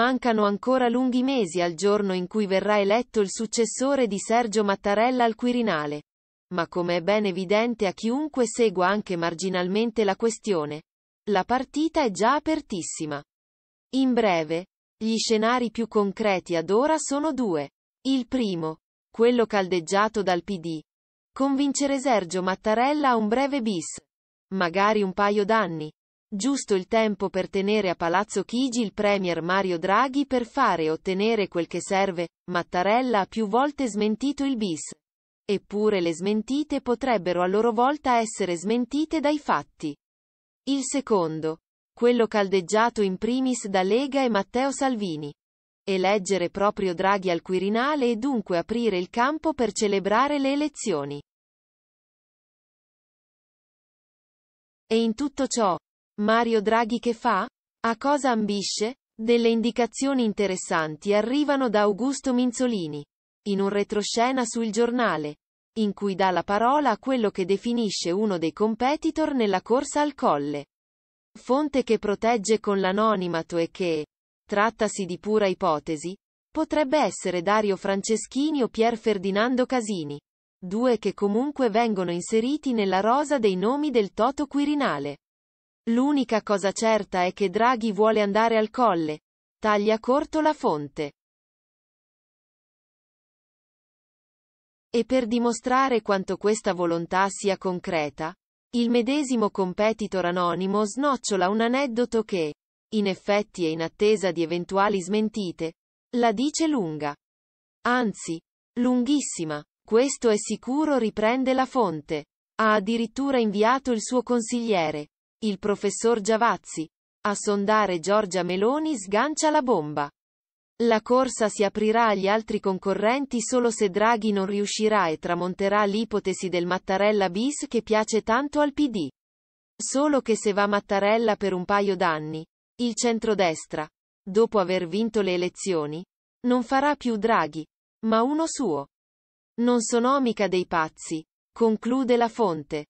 mancano ancora lunghi mesi al giorno in cui verrà eletto il successore di Sergio Mattarella al Quirinale. Ma come è ben evidente a chiunque segua anche marginalmente la questione, la partita è già apertissima. In breve, gli scenari più concreti ad ora sono due. Il primo, quello caldeggiato dal PD. Convincere Sergio Mattarella a un breve bis. Magari un paio d'anni Giusto il tempo per tenere a Palazzo Chigi il Premier Mario Draghi per fare e ottenere quel che serve, Mattarella ha più volte smentito il bis. Eppure le smentite potrebbero a loro volta essere smentite dai fatti. Il secondo. Quello caldeggiato in primis da Lega e Matteo Salvini eleggere proprio Draghi al Quirinale e dunque aprire il campo per celebrare le elezioni. E in tutto ciò, Mario Draghi che fa? A cosa ambisce? Delle indicazioni interessanti arrivano da Augusto Minzolini. In un retroscena sul giornale. In cui dà la parola a quello che definisce uno dei competitor nella corsa al colle. Fonte che protegge con l'anonimato e che, trattasi di pura ipotesi, potrebbe essere Dario Franceschini o Pier Ferdinando Casini. Due che comunque vengono inseriti nella rosa dei nomi del Toto Quirinale. L'unica cosa certa è che Draghi vuole andare al colle. Taglia corto la fonte. E per dimostrare quanto questa volontà sia concreta, il medesimo competitor anonimo snocciola un aneddoto che, in effetti e in attesa di eventuali smentite, la dice lunga. Anzi, lunghissima, questo è sicuro riprende la fonte. Ha addirittura inviato il suo consigliere, il professor Giavazzi. A sondare Giorgia Meloni sgancia la bomba. La corsa si aprirà agli altri concorrenti solo se Draghi non riuscirà e tramonterà l'ipotesi del Mattarella bis che piace tanto al PD. Solo che se va Mattarella per un paio d'anni, il centrodestra, dopo aver vinto le elezioni, non farà più Draghi, ma uno suo. Non sono mica dei pazzi, conclude la fonte.